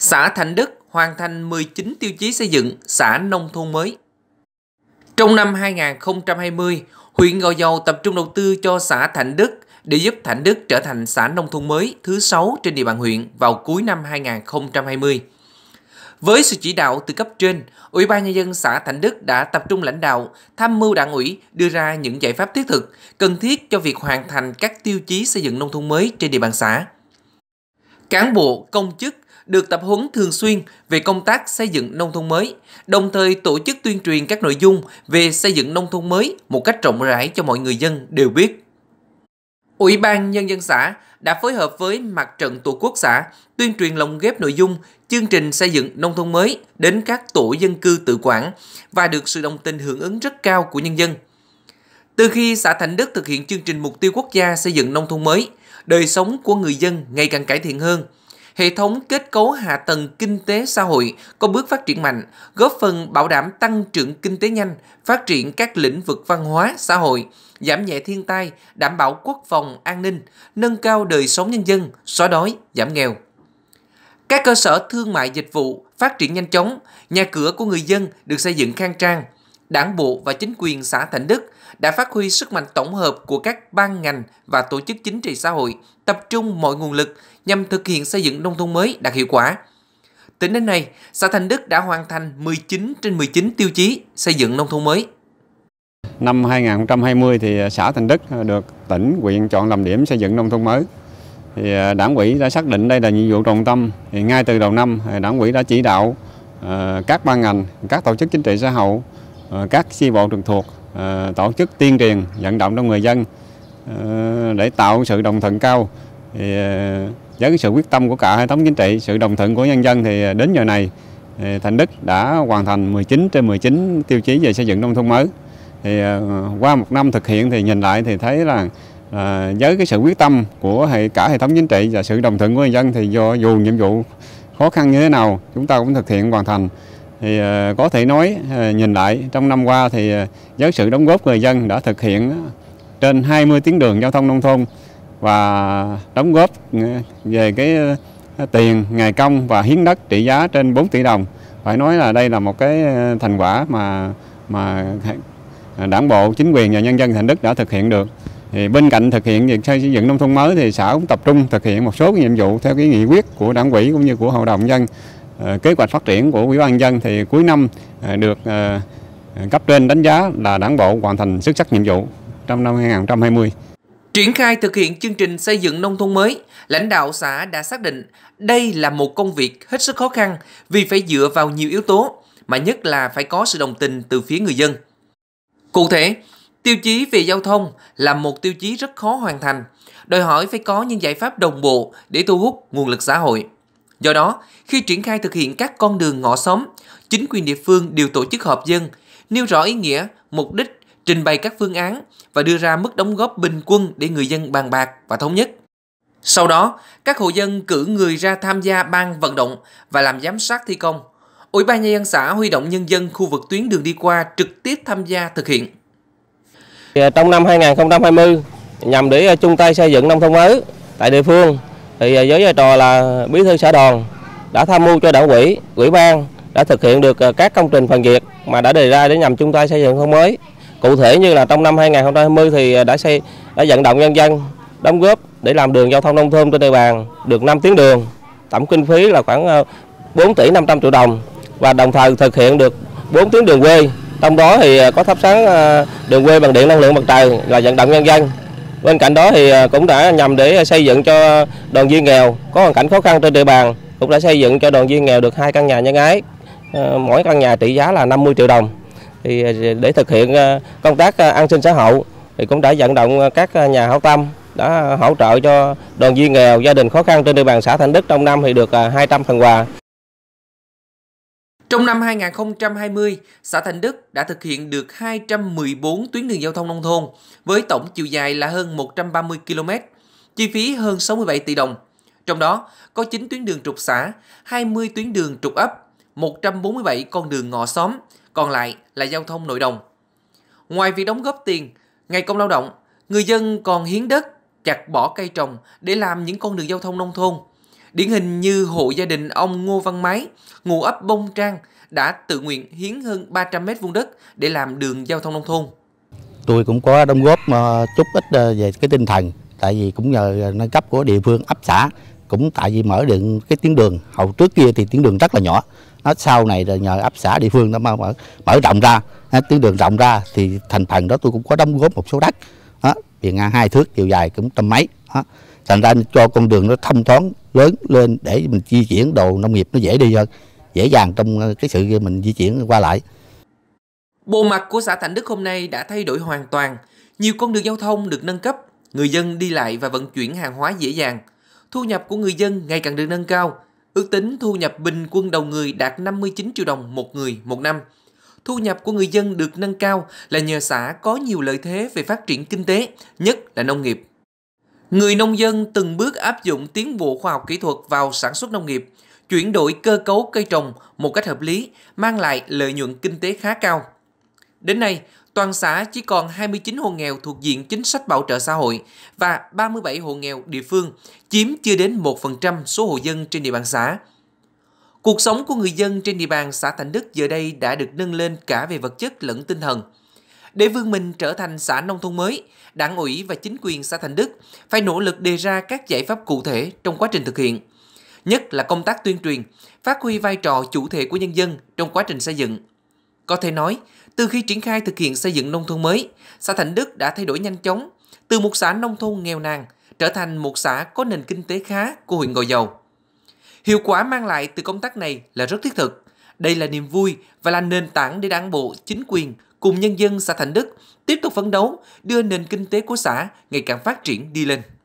Xã Thành Đức hoàn thành 19 tiêu chí xây dựng xã nông thôn mới. Trong năm 2020, huyện Gò Dầu tập trung đầu tư cho xã Thạnh Đức để giúp Thạnh Đức trở thành xã nông thôn mới thứ 6 trên địa bàn huyện vào cuối năm 2020. Với sự chỉ đạo từ cấp trên, Ủy ban Nhân dân xã Thạnh Đức đã tập trung lãnh đạo, tham mưu đảng ủy đưa ra những giải pháp thiết thực, cần thiết cho việc hoàn thành các tiêu chí xây dựng nông thôn mới trên địa bàn xã. Cán bộ, công chức, được tập huấn thường xuyên về công tác xây dựng nông thôn mới, đồng thời tổ chức tuyên truyền các nội dung về xây dựng nông thôn mới một cách rộng rãi cho mọi người dân đều biết. Ủy ban Nhân dân xã đã phối hợp với Mặt trận Tổ quốc xã tuyên truyền lồng ghép nội dung chương trình xây dựng nông thôn mới đến các tổ dân cư tự quản và được sự đồng tình hưởng ứng rất cao của nhân dân. Từ khi xã Thành Đức thực hiện chương trình mục tiêu quốc gia xây dựng nông thôn mới, đời sống của người dân ngày càng cải thiện hơn – hệ thống kết cấu hạ tầng kinh tế xã hội có bước phát triển mạnh, góp phần bảo đảm tăng trưởng kinh tế nhanh, phát triển các lĩnh vực văn hóa, xã hội, giảm nhẹ thiên tai, đảm bảo quốc phòng, an ninh, nâng cao đời sống nhân dân, xóa đói, giảm nghèo. Các cơ sở thương mại dịch vụ phát triển nhanh chóng, nhà cửa của người dân được xây dựng khang trang – Đảng bộ và chính quyền xã Thạnh Đức đã phát huy sức mạnh tổng hợp của các ban ngành và tổ chức chính trị xã hội, tập trung mọi nguồn lực nhằm thực hiện xây dựng nông thôn mới đạt hiệu quả. Tính đến nay, xã Thành Đức đã hoàn thành 19 trên 19 tiêu chí xây dựng nông thôn mới. Năm 2020 thì à, xã Thành Đức à, được tỉnh huyện chọn làm điểm xây dựng nông thôn mới. Thì à, đảng ủy đã xác định đây là nhiệm vụ trọng tâm. Thì ngay từ đầu năm, đảng ủy đã chỉ đạo các ban ngành, các tổ chức chính trị xã hội Ờ, các chi bộ trực thuộc ờ, tổ chức tuyên truyền vận động trong người dân ờ, để tạo sự đồng thuận cao thì với sự quyết tâm của cả hệ thống chính trị sự đồng thuận của nhân dân thì đến giờ này Thành Đức đã hoàn thành 19 trên 19 tiêu chí về xây dựng nông thôn mới thì qua một năm thực hiện thì nhìn lại thì thấy là à, với cái sự quyết tâm của hệ cả hệ thống chính trị và sự đồng thuận của người dân thì do dù nhiệm vụ khó khăn như thế nào chúng ta cũng thực hiện hoàn thành thì ờ, có thể nói ờ, nhìn lại trong năm qua thì ờ, với sự đóng góp người dân đã thực hiện trên 20 tuyến đường giao thông nông thôn và đóng góp về cái tiền ngày công và hiến đất trị giá trên 4 tỷ đồng phải nói là đây là một cái thành quả mà mà đảng bộ chính quyền và nhân dân thành đức đã thực hiện được thì bên cạnh thực hiện việc xây dựng nông thôn mới thì xã cũng tập trung thực hiện một số nhiệm vụ theo cái nghị quyết của đảng ủy cũng như của hội đồng dân Ờ, kế hoạch phát triển của Ủy ban dân thì cuối năm ờ, được ờ, cấp trên đánh giá là đảng bộ hoàn thành xuất sắc nhiệm vụ trong năm 2020. Triển khai thực hiện chương trình xây dựng nông thôn mới, lãnh đạo xã đã xác định đây là một công việc hết sức khó khăn vì phải dựa vào nhiều yếu tố, mà nhất là phải có sự đồng tình từ phía người dân. Cụ thể, tiêu chí về giao thông là một tiêu chí rất khó hoàn thành, đòi hỏi phải có những giải pháp đồng bộ để thu hút nguồn lực xã hội. Do đó, khi triển khai thực hiện các con đường ngõ xóm, chính quyền địa phương đều tổ chức họp dân, nêu rõ ý nghĩa, mục đích, trình bày các phương án và đưa ra mức đóng góp bình quân để người dân bàn bạc và thống nhất. Sau đó, các hộ dân cử người ra tham gia ban vận động và làm giám sát thi công. Ủy ban nhân dân xã huy động nhân dân khu vực tuyến đường đi qua trực tiếp tham gia thực hiện. À, trong năm 2020, nhằm để à, chung tay xây dựng nông thôn mới tại địa phương, thì à, với vai trò là bí thư xã đoàn đã tham mưu cho đảng quỹ ủy ban đã thực hiện được à, các công trình phần việc mà đã đề ra để nhằm chung tay xây dựng thôn mới. Cụ thể như là trong năm 2020 thì à, đã xây đã vận động nhân dân đóng góp để làm đường giao thông nông thôn trên địa bàn được 5 tuyến đường, tổng kinh phí là khoảng 4 tỷ 500 triệu đồng và đồng thời thực hiện được 4 tuyến đường quê, trong đó thì có thắp sáng đường quê bằng điện năng lượng mặt trời là vận động nhân dân Bên cạnh đó thì à, cũng đã nhằm để xây dựng cho đoàn viên nghèo có hoàn cảnh khó khăn trên địa bàn cũng đã xây dựng cho đoàn viên nghèo được hai căn nhà nhân ái ờ, mỗi căn nhà trị giá là 50 triệu đồng thì à, để thực hiện à, công tác an sinh xã hội thì cũng đã vận động các nhà hảo tâm đã hỗ trợ cho đoàn viên nghèo gia đình khó khăn trên địa bàn xã Thanh Đức trong năm thì được 200 phần quà trong năm 2020, xã Thành Đức đã thực hiện được 214 tuyến đường giao thông nông thôn với tổng chiều dài là hơn 130 km, chi phí hơn 67 tỷ đồng. Trong đó có 9 tuyến đường trục xã, 20 tuyến đường trục ấp, 147 con đường ngõ xóm, còn lại là giao thông nội đồng. Ngoài việc đóng góp tiền, ngày công lao động, người dân còn hiến đất, chặt bỏ cây trồng để làm những con đường giao thông nông thôn, Điển hình như hộ gia đình ông Ngô Văn Máy, ngụ ấp Bông Trang, đã tự nguyện hiến hơn 300 mét vuông đất để làm đường giao thông nông thôn. Tôi cũng có đóng góp ờ, chút ít ờ, về cái tinh thần, tại vì cũng nhờ nâng cấp của địa phương ấp xã, cũng tại vì mở được cái tuyến đường, hậu trước kia thì tuyến đường rất là nhỏ, nó sau này là nhờ ấp xã địa phương nó mở mở rộng ra, tuyến đường rộng ra thì thành phần đó tôi cũng có đóng góp một số đất, đó, bề ngang hai thước chiều dài cũng trăm mấy, đó. thành ra cho con đường nó thông thoáng lớn lên để mình di chuyển đồ nông nghiệp nó dễ đi hơn dễ dàng trong ờ, cái sự mình di chuyển qua lại bộ mặt của xã Thạnh Đức hôm nay đã thay đổi hoàn toàn nhiều con đường giao thông được nâng cấp người dân đi lại và vận chuyển hàng hóa dễ dàng thu nhập của người dân ngày càng được nâng cao ước tính thu nhập bình quân đầu người đạt 59 triệu đồng một người một năm thu nhập của người dân được nâng cao là nhờ xã có nhiều lợi thế về phát triển kinh tế, nhất là nông nghiệp. Người nông dân từng bước áp dụng tiến bộ khoa học kỹ thuật vào sản xuất nông nghiệp, chuyển đổi cơ cấu cây trồng một cách hợp lý, mang lại lợi nhuận kinh tế khá cao. Đến nay, toàn xã chỉ còn 29 hộ nghèo thuộc diện chính sách bảo trợ xã hội và 37 hộ nghèo địa phương, chiếm chưa đến 1% số hộ dân trên địa bàn xã. Cuộc sống của người dân trên địa bàn xã Thành Đức giờ đây đã được nâng lên cả về vật chất lẫn tinh thần – để Vương mình trở thành xã nông thôn mới, đảng ủy và chính quyền xã Thành Đức phải nỗ lực đề ra các giải pháp cụ thể trong quá trình thực hiện, nhất là công tác tuyên truyền, phát huy vai trò chủ thể của nhân dân trong quá trình xây dựng. Có thể nói, từ khi triển khai thực hiện xây dựng nông thôn mới, xã Thành Đức đã thay đổi nhanh chóng, từ một xã nông thôn nghèo nàn trở thành một xã có nền kinh tế khá của huyện Gò Dầu. Hiệu quả mang lại từ công tác này là rất thiết thực. Đây là niềm vui và là nền tảng để đảng bộ, chính quyền cùng nhân dân xã Thạnh Đức tiếp tục phấn đấu đưa nền kinh tế của xã ngày càng phát triển đi lên.